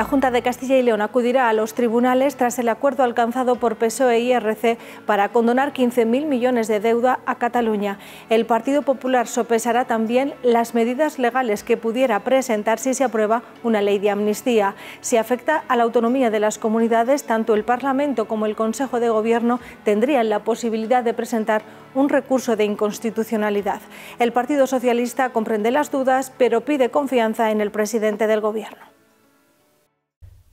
La Junta de Castilla y León acudirá a los tribunales tras el acuerdo alcanzado por PSOE y RC para condonar 15.000 millones de deuda a Cataluña. El Partido Popular sopesará también las medidas legales que pudiera presentar si se aprueba una ley de amnistía. Si afecta a la autonomía de las comunidades, tanto el Parlamento como el Consejo de Gobierno tendrían la posibilidad de presentar un recurso de inconstitucionalidad. El Partido Socialista comprende las dudas, pero pide confianza en el presidente del Gobierno.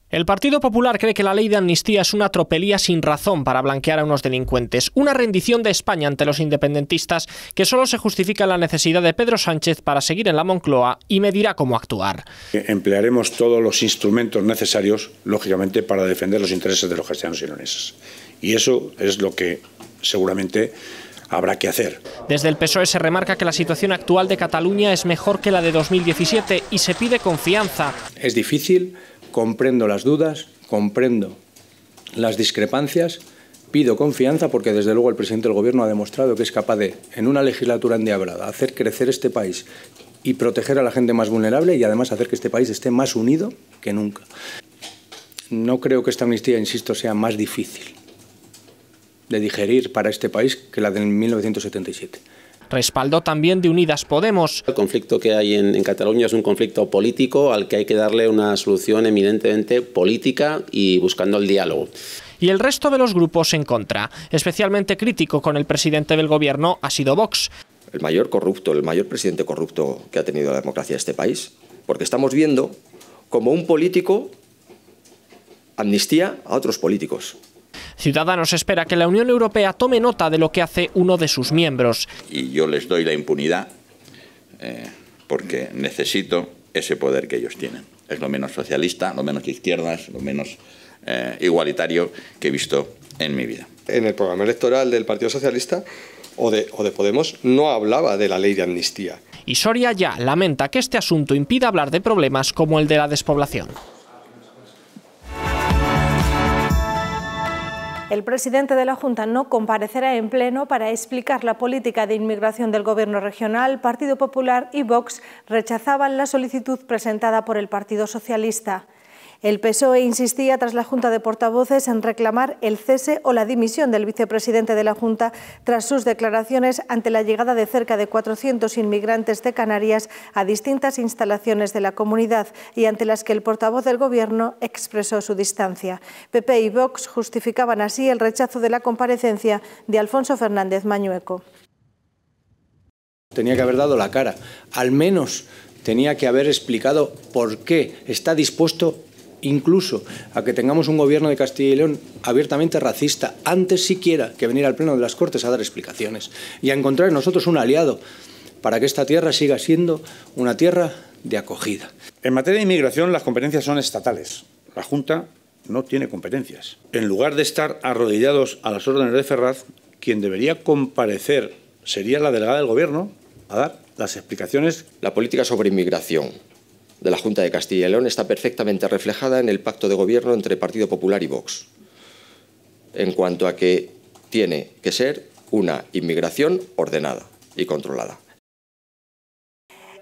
El Partido Popular cree que la ley de amnistía es una tropelía sin razón para blanquear a unos delincuentes, una rendición de España ante los independentistas que solo se justifica en la necesidad de Pedro Sánchez para seguir en la Moncloa y me dirá cómo actuar. Eh, emplearemos todos los instrumentos necesarios, lógicamente, para defender los intereses de los cristianos ironeses. Y eso es lo que seguramente habrá que hacer. Desde el PSOE se remarca que la situación actual de Cataluña es mejor que la de 2017 y se pide confianza. Es difícil comprendo las dudas, comprendo las discrepancias, pido confianza porque desde luego el presidente del Gobierno ha demostrado que es capaz de, en una legislatura endiabrada, hacer crecer este país y proteger a la gente más vulnerable y además hacer que este país esté más unido que nunca. No creo que esta amnistía, insisto, sea más difícil de digerir para este país que la de 1977. Respaldó también de Unidas Podemos. El conflicto que hay en, Cataluña es un conflicto político al que hay que darle una solución eminentemente política y buscando el diálogo. Y el resto de los grupos en contra. Especialmente crítico con el presidente del gobierno ha sido Vox. El mayor corrupto, el mayor presidente corrupto que ha tenido la democracia de este país. Porque estamos viendo como un político amnistía a otros políticos. Ciudadanos espera que la Unión Europea tome nota de lo que hace uno de sus miembros. Y yo les doy la impunidad eh, porque necesito ese poder que ellos tienen. Es lo menos socialista, lo menos de izquierdas, lo menos eh, igualitario que he visto en mi vida. En el programa electoral del Partido Socialista o o de Podemos no hablaba de la ley de amnistía. Y Soria ya lamenta que este asunto impida hablar de problemas como el de la despoblación. El presidente de la Junta no comparecerá en pleno para explicar la política de inmigración del Gobierno regional. Partido Popular y Vox rechazaban la solicitud presentada por el Partido Socialista. El PSOE insistía tras la Junta de Portavoces en reclamar el cese o la dimisión del vicepresidente de la Junta tras sus declaraciones ante la llegada de cerca de 400 inmigrantes de Canarias a distintas instalaciones de la comunidad y ante las que el portavoz del Gobierno expresó su distancia. PP y Vox justificaban así el rechazo de la comparecencia de Alfonso Fernández Mañueco. Tenía que haber dado la cara, al menos tenía que haber explicado por qué está dispuesto incluso a que tengamos un gobierno de Castilla y León abiertamente racista, antes siquiera que venir al Pleno de las Cortes a dar explicaciones y a encontrar en nosotros un aliado para que esta tierra siga siendo una tierra de acogida. En materia de inmigración las competencias son estatales. La Junta no tiene competencias. En lugar de estar arrodillados a las órdenes de Ferraz, quien debería comparecer sería la delegada del Gobierno a dar las explicaciones. La política sobre inmigración de la Junta de Castilla y León está perfectamente reflejada en el pacto de gobierno entre Partido Popular y Vox, en cuanto a que tiene que ser una inmigración ordenada y controlada.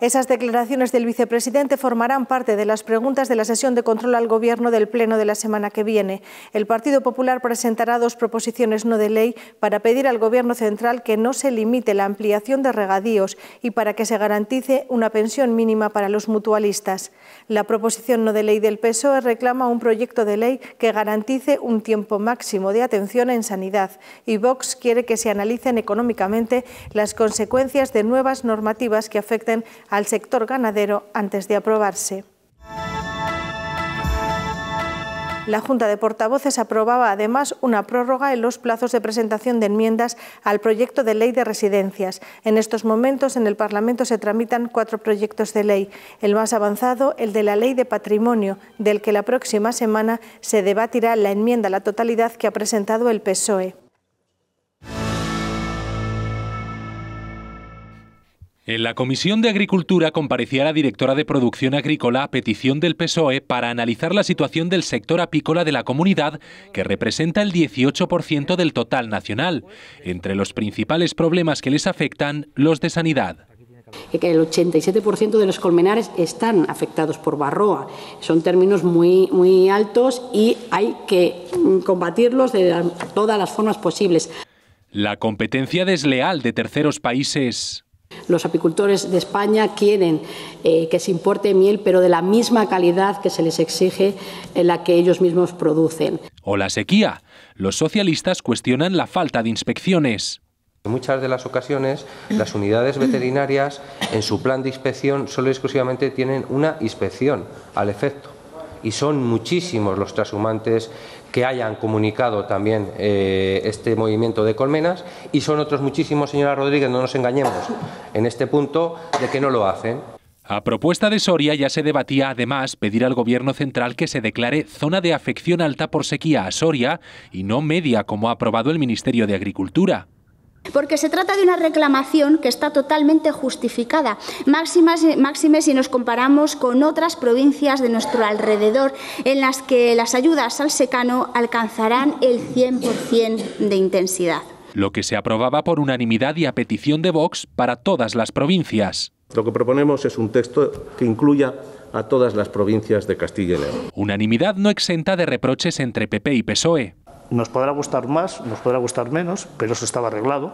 Esas declaraciones del vicepresidente formarán parte de las preguntas de la sesión de control al Gobierno del Pleno de la semana que viene. El Partido Popular presentará dos proposiciones no de ley para pedir al Gobierno central que no se limite la ampliación de regadíos y para que se garantice una pensión mínima para los mutualistas. La proposición no de ley del PSOE reclama un proyecto de ley que garantice un tiempo máximo de atención en sanidad y Vox quiere que se analicen económicamente las consecuencias de nuevas normativas que afecten a al sector ganadero antes de aprobarse. La Junta de Portavoces aprobaba además una prórroga en los plazos de presentación de enmiendas al proyecto de ley de residencias. En estos momentos en el Parlamento se tramitan cuatro proyectos de ley. El más avanzado, el de la ley de patrimonio, del que la próxima semana se debatirá la enmienda a la totalidad que ha presentado el PSOE. En la Comisión de Agricultura comparecía la directora de Producción Agrícola a petición del PSOE para analizar la situación del sector apícola de la comunidad, que representa el 18% del total nacional. Entre los principales problemas que les afectan, los de sanidad el 87% de los colmenares están afectados por barroa. Son términos muy, muy altos y hay que combatirlos de todas las formas posibles. La competencia desleal de terceros países los apicultores de España quieren eh, que se importe miel, pero de la misma calidad que se les exige en la que ellos mismos producen. O la sequía. Los socialistas cuestionan la falta de inspecciones. En muchas de las ocasiones, las unidades veterinarias en su plan de inspección solo y exclusivamente tienen una inspección al efecto y son muchísimos los transhumantes que hayan comunicado también eh, este movimiento de colmenas y son otros muchísimos, señora Rodríguez, no nos engañemos en este punto de que no lo hacen. A propuesta de Soria ya se debatía además pedir al gobierno central que se declare zona de afección alta por sequía a Soria y no media como ha aprobado el Ministerio de Agricultura. Porque se trata de una reclamación que está totalmente justificada, máxime si nos comparamos con otras provincias de nuestro alrededor, en las que las ayudas al secano alcanzarán el 100% de intensidad. Lo que se aprobaba por unanimidad y a petición de Vox para todas las provincias. Lo que proponemos es un texto que incluya a todas las provincias de Castilla y León. Unanimidad no exenta de reproches entre PP y PSOE. Nos podrá gustar más, nos podrá gustar menos, pero eso estaba arreglado.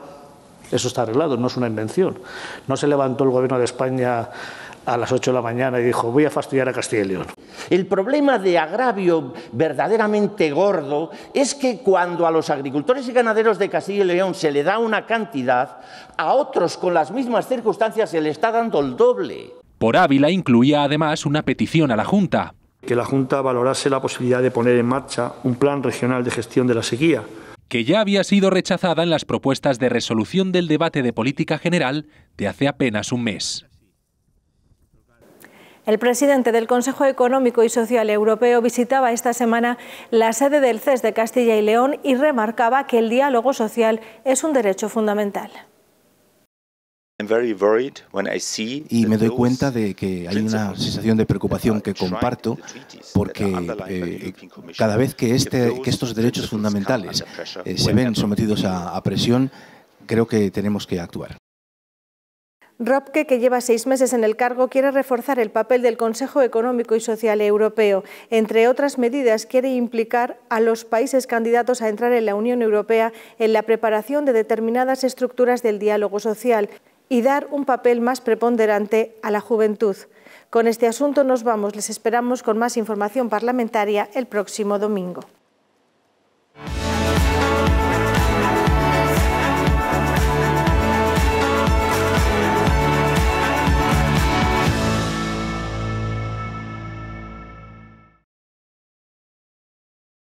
Eso está arreglado, no es una invención. No se levantó el gobierno de España a las 8 de la mañana y dijo, voy a fastidiar a Castilla y León. El problema de agravio verdaderamente gordo es que cuando a los agricultores y ganaderos de Castilla y León se le da una cantidad, a otros con las mismas circunstancias se le está dando el doble. Por Ávila incluía además una petición a la Junta que la Junta valorase la posibilidad de poner en marcha un plan regional de gestión de la sequía, que ya había sido rechazada en las propuestas de resolución del debate de política general de hace apenas un mes. El presidente del Consejo Económico y Social Europeo visitaba esta semana la sede del CES de Castilla y León y remarcaba que el diálogo social es un derecho fundamental. Y me doy cuenta de que hay una sensación de preocupación que comparto porque eh, cada vez que, este, estos derechos fundamentales eh, se ven sometidos a, presión, creo que tenemos que actuar. Robke, que lleva seis meses en el cargo, quiere reforzar el papel del Consejo Económico y Social Europeo. Entre otras medidas, quiere implicar a los países candidatos a entrar en la Unión Europea en la preparación de determinadas estructuras del diálogo social y dar un papel más preponderante a la juventud. Con este asunto nos vamos. Les esperamos con más información parlamentaria el próximo domingo.